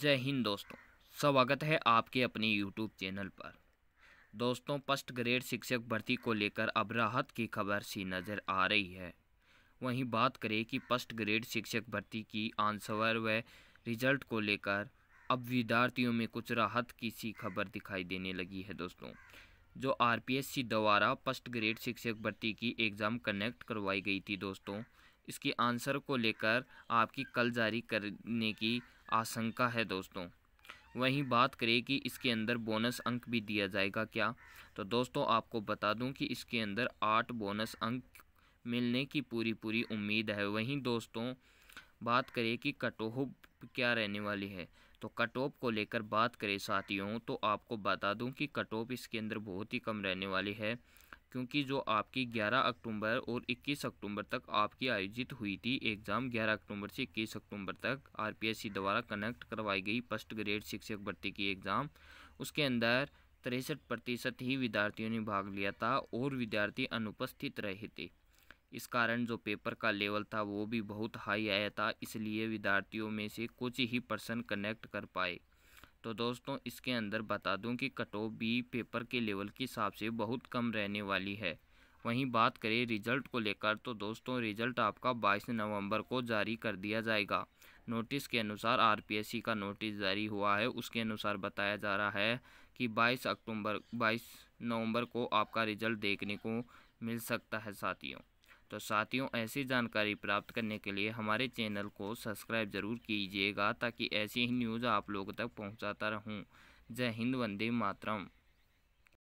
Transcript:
जय हिंद दोस्तों स्वागत है आपके अपने यूट्यूब चैनल पर दोस्तों फर्स्ट ग्रेड शिक्षक भर्ती को लेकर अब राहत की खबर सी नज़र आ रही है वहीं बात करें कि फर्स्ट ग्रेड शिक्षक भर्ती की आंसर व रिजल्ट को लेकर अब विद्यार्थियों में कुछ राहत की सी खबर दिखाई देने लगी है दोस्तों जो आर द्वारा फर्स्ट ग्रेड शिक्षक भर्ती की एग्ज़ाम कनेक्ट करवाई गई थी दोस्तों इसकी आंसर को लेकर आपकी कल जारी करने की आशंका है दोस्तों वहीं बात करें कि इसके अंदर बोनस अंक भी दिया जाएगा क्या तो दोस्तों आपको बता दूं कि इसके अंदर आठ बोनस अंक मिलने की पूरी पूरी उम्मीद है वहीं दोस्तों बात करें कि कट क्या रहने वाली है तो कट ऑफ को लेकर बात करें साथियों तो आपको बता दूं कि कट ऑफ इसके अंदर बहुत ही कम रहने वाली है क्योंकि जो आपकी 11 अक्टूबर और 21 अक्टूबर तक आपकी आयोजित हुई थी एग्ज़ाम 11 अक्टूबर से 21 अक्टूबर तक आरपीएससी द्वारा कनेक्ट करवाई गई फर्स्ट ग्रेड शिक्षक भर्ती की एग्ज़ाम उसके अंदर तिरसठ प्रतिशत ही विद्यार्थियों ने भाग लिया था और विद्यार्थी अनुपस्थित रहे थे इस कारण जो पेपर का लेवल था वो भी बहुत हाई आया था इसलिए विद्यार्थियों में से कुछ ही पर्सन कनेक्ट कर पाए तो दोस्तों इसके अंदर बता दूं कि कट ऑफ भी पेपर के लेवल के हिसाब से बहुत कम रहने वाली है वहीं बात करें रिजल्ट को लेकर तो दोस्तों रिजल्ट आपका 22 नवंबर को जारी कर दिया जाएगा नोटिस के अनुसार आरपीएससी का नोटिस जारी हुआ है उसके अनुसार बताया जा रहा है कि 22 अक्टूबर 22 नवंबर को आपका रिजल्ट देखने को मिल सकता है साथियों तो साथियों ऐसी जानकारी प्राप्त करने के लिए हमारे चैनल को सब्सक्राइब ज़रूर कीजिएगा ताकि ऐसी ही न्यूज़ आप लोगों तक पहुंचाता रहूं जय हिंद वंदे मातरम